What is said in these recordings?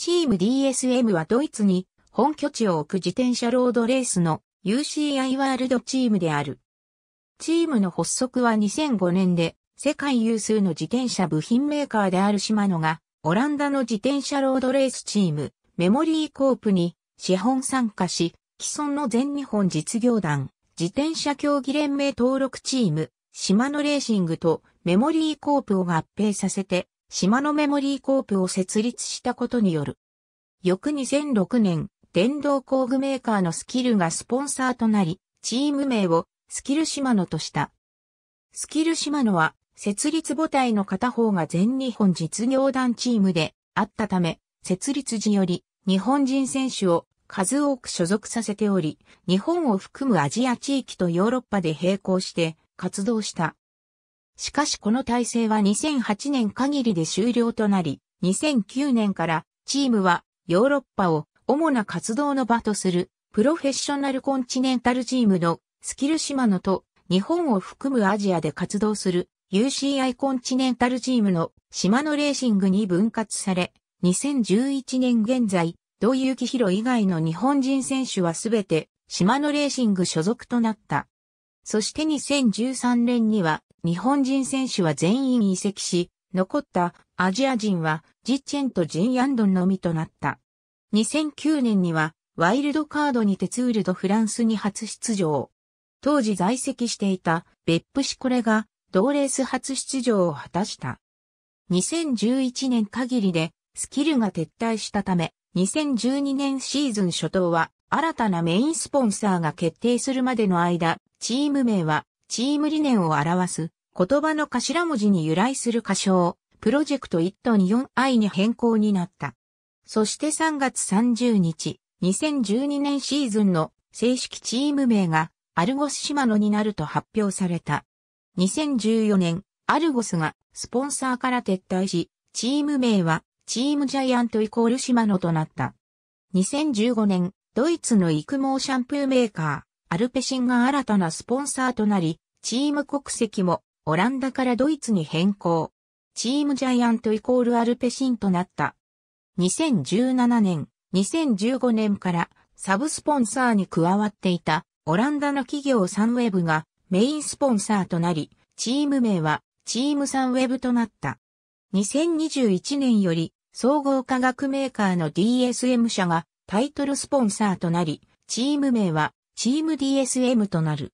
チーム DSM はドイツに本拠地を置く自転車ロードレースの UCI ワールドチームである。チームの発足は2005年で世界有数の自転車部品メーカーであるシマノがオランダの自転車ロードレースチームメモリーコープに資本参加し既存の全日本実業団自転車競技連盟登録チームシマノレーシングとメモリーコープを合併させて島のメモリーコープを設立したことによる。翌2006年、電動工具メーカーのスキルがスポンサーとなり、チーム名をスキル島野とした。スキル島野は、設立母体の片方が全日本実業団チームであったため、設立時より日本人選手を数多く所属させており、日本を含むアジア地域とヨーロッパで並行して活動した。しかしこの体制は2008年限りで終了となり、2009年からチームはヨーロッパを主な活動の場とするプロフェッショナルコンチネンタルチームのスキルシマノと日本を含むアジアで活動する UCI コンチネンタルチームのシマノレーシングに分割され、2011年現在、土井ヒロ以外の日本人選手はすべてシマノレーシング所属となった。そして2013年には日本人選手は全員移籍し、残ったアジア人はジッチェンとジンヤンドンのみとなった。2009年にはワイルドカードにてツールドフランスに初出場。当時在籍していたベップシコレが同レース初出場を果たした。2011年限りでスキルが撤退したため、2012年シーズン初頭は新たなメインスポンサーが決定するまでの間、チーム名はチーム理念を表す言葉の頭文字に由来する歌唱、プロジェクト1 t 2 4 i に変更になった。そして3月30日、2012年シーズンの正式チーム名がアルゴスシマノになると発表された。2014年、アルゴスがスポンサーから撤退し、チーム名はチームジャイアントイコールシマノとなった。2015年、ドイツの育毛シャンプーメーカー、アルペシンが新たなスポンサーとなり、チーム国籍もオランダからドイツに変更。チームジャイアントイコールアルペシンとなった。2017年、2015年からサブスポンサーに加わっていたオランダの企業サンウェブがメインスポンサーとなり、チーム名はチームサンウェブとなった。2021年より総合化学メーカーの DSM 社がタイトルスポンサーとなり、チーム名はチーム DSM となる。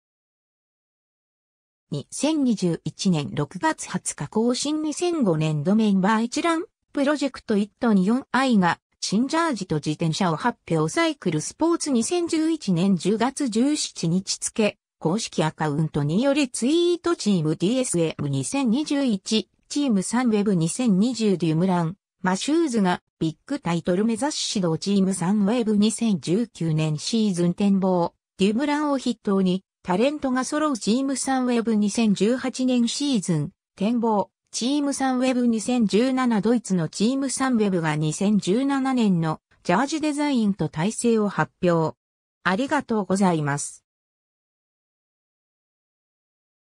2021年6月20日更新2005年度メンバー一覧、プロジェクト 1.4i と2が、新ジャージと自転車を発表サイクルスポーツ2011年10月17日付、公式アカウントによりツイートチーム DSM2021、チームサンウェブ2020デュムラン、マシューズがビッグタイトル目指し指導チームサンウェブ2019年シーズン展望、デュムランを筆頭に、タレントが揃うチームサンウェブ2018年シーズン、展望、チームサンウェブ2017ドイツのチームサンウェブが2017年のジャージデザインと体制を発表。ありがとうございます。